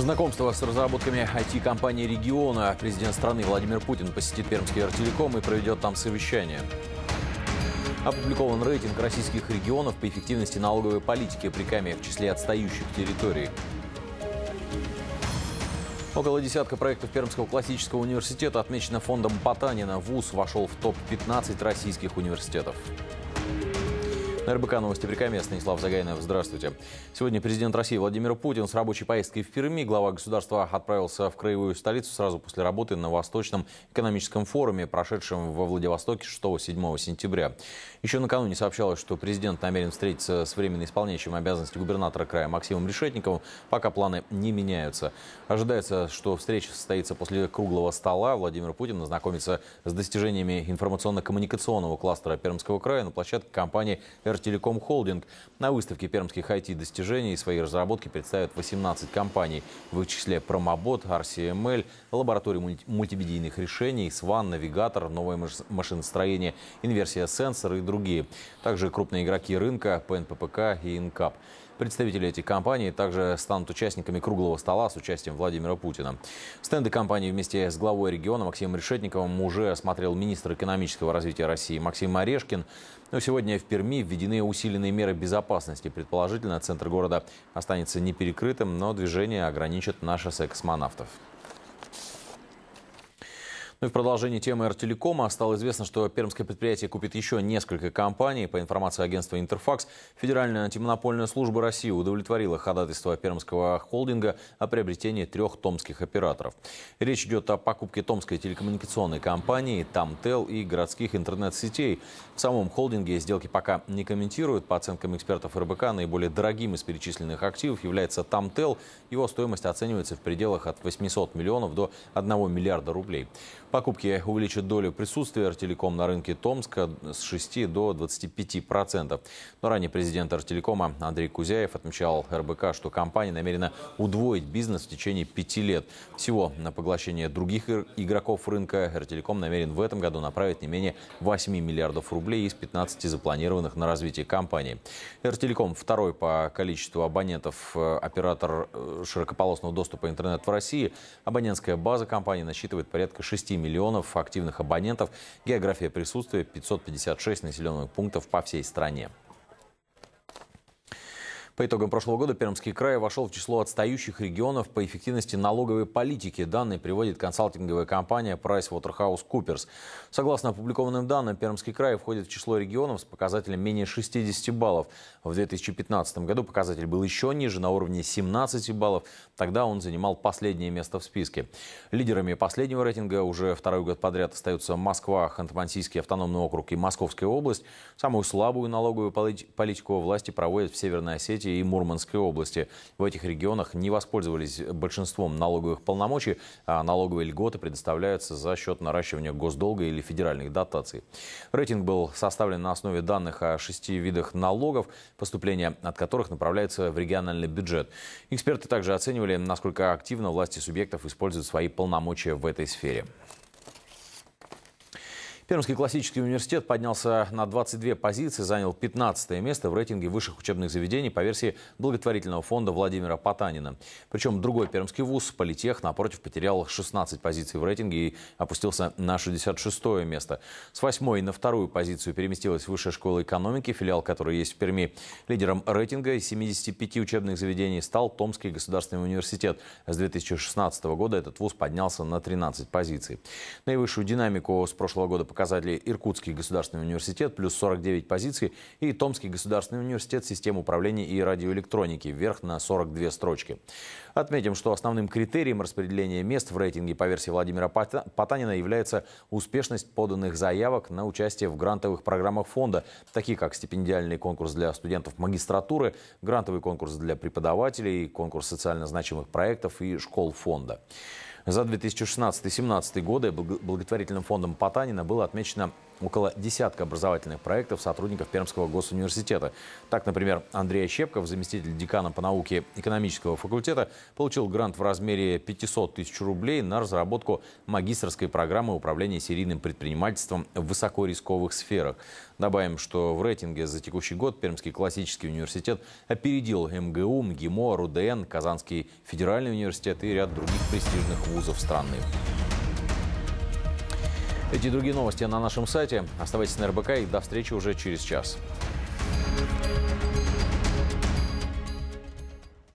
Знакомство с разработками IT-компании региона. Президент страны Владимир Путин посетит Пермский артелеком и проведет там совещание. Опубликован рейтинг российских регионов по эффективности налоговой политики, приками в числе отстающих территорий. Около десятка проектов Пермского классического университета отмечено фондом Потанина. ВУЗ вошел в топ-15 российских университетов. РБК Новости при Станислав Загайнов. Здравствуйте. Сегодня президент России Владимир Путин с рабочей поездкой в Перми. Глава государства отправился в краевую столицу сразу после работы на Восточном экономическом форуме, прошедшем во Владивостоке 6-7 сентября. Еще накануне сообщалось, что президент намерен встретиться с временно исполняющим обязанности губернатора края Максимом Решетниковым, пока планы не меняются. Ожидается, что встреча состоится после круглого стола. Владимир Путин ознакомится с достижениями информационно-коммуникационного кластера Пермского края на площадке компании Сбертелеком Холдинг. На выставке пермских IT-достижений свои разработки представят 18 компаний, в их числе Промобот, RCML, эм лаборатории мультимедийных решений, СВАН, Навигатор, новое машиностроение, инверсия сенсора и другие. Также крупные игроки рынка, ПНППК и ИНКАП. Представители этих компаний также станут участниками круглого стола с участием Владимира Путина. Стенды компании вместе с главой региона Максимом Решетниковым уже осмотрел министр экономического развития России Максим Орешкин. Но сегодня в Перми введены усиленные меры безопасности. Предположительно, центр города останется неперекрытым, но движение ограничат наши с экскосмонавтов. Ну и в продолжении темы Артелекома стало известно, что пермское предприятие купит еще несколько компаний. По информации агентства «Интерфакс», Федеральная антимонопольная служба России удовлетворила ходатайство пермского холдинга о приобретении трех томских операторов. Речь идет о покупке томской телекоммуникационной компании «Тамтел» и городских интернет-сетей. В самом холдинге сделки пока не комментируют. По оценкам экспертов РБК, наиболее дорогим из перечисленных активов является «Тамтел». Его стоимость оценивается в пределах от 800 миллионов до 1 миллиарда рублей. Покупки увеличат долю присутствия Артелеком на рынке Томска с 6 до 25%. Но ранее президент Артелекома Андрей Кузяев отмечал РБК, что компания намерена удвоить бизнес в течение пяти лет. Всего на поглощение других игроков рынка Артелеком намерен в этом году направить не менее 8 миллиардов рублей из 15 запланированных на развитие компании. Артелеком второй по количеству абонентов э, оператор э, широкополосного доступа интернет в России. Абонентская база компании насчитывает порядка 6 миллионов активных абонентов, география присутствия 556 населенных пунктов по всей стране. По итогам прошлого года Пермский край вошел в число отстающих регионов по эффективности налоговой политики. Данные приводит консалтинговая компания PricewaterhouseCoopers. Согласно опубликованным данным, Пермский край входит в число регионов с показателем менее 60 баллов. В 2015 году показатель был еще ниже, на уровне 17 баллов. Тогда он занимал последнее место в списке. Лидерами последнего рейтинга уже второй год подряд остаются Москва, Ханты-Мансийский автономный округ и Московская область. Самую слабую налоговую политику власти проводят в Северной Осетии и Мурманской области. В этих регионах не воспользовались большинством налоговых полномочий, а налоговые льготы предоставляются за счет наращивания госдолга или федеральных дотаций. Рейтинг был составлен на основе данных о шести видах налогов, поступления от которых направляются в региональный бюджет. Эксперты также оценивали, насколько активно власти субъектов используют свои полномочия в этой сфере. Пермский классический университет поднялся на 22 позиции, занял 15 место в рейтинге высших учебных заведений по версии благотворительного фонда Владимира Потанина. Причем другой пермский вуз, Политех, напротив, потерял 16 позиций в рейтинге и опустился на 66 место. С 8 на вторую позицию переместилась Высшая школа экономики, филиал которой есть в Перми. Лидером рейтинга из 75 учебных заведений стал Томский государственный университет. С 2016 года этот вуз поднялся на 13 позиций. Наивысшую динамику с прошлого года показал показатели Иркутский государственный университет плюс 49 позиций и Томский государственный университет систем управления и радиоэлектроники вверх на 42 строчки. Отметим, что основным критерием распределения мест в рейтинге по версии Владимира Потанина является успешность поданных заявок на участие в грантовых программах фонда, такие как стипендиальный конкурс для студентов магистратуры, грантовый конкурс для преподавателей, конкурс социально значимых проектов и школ фонда. За 2016-2017 годы благотворительным фондом Потанина было отмечено около десятка образовательных проектов сотрудников Пермского госуниверситета. Так, например, Андрей Щепков, заместитель декана по науке экономического факультета, получил грант в размере 500 тысяч рублей на разработку магистрской программы управления серийным предпринимательством в высокорисковых сферах. Добавим, что в рейтинге за текущий год Пермский классический университет опередил МГУ, МГИМО, РУДН, Казанский федеральный университет и ряд других престижных вузов страны. Эти и другие новости на нашем сайте. Оставайтесь на РБК и до встречи уже через час.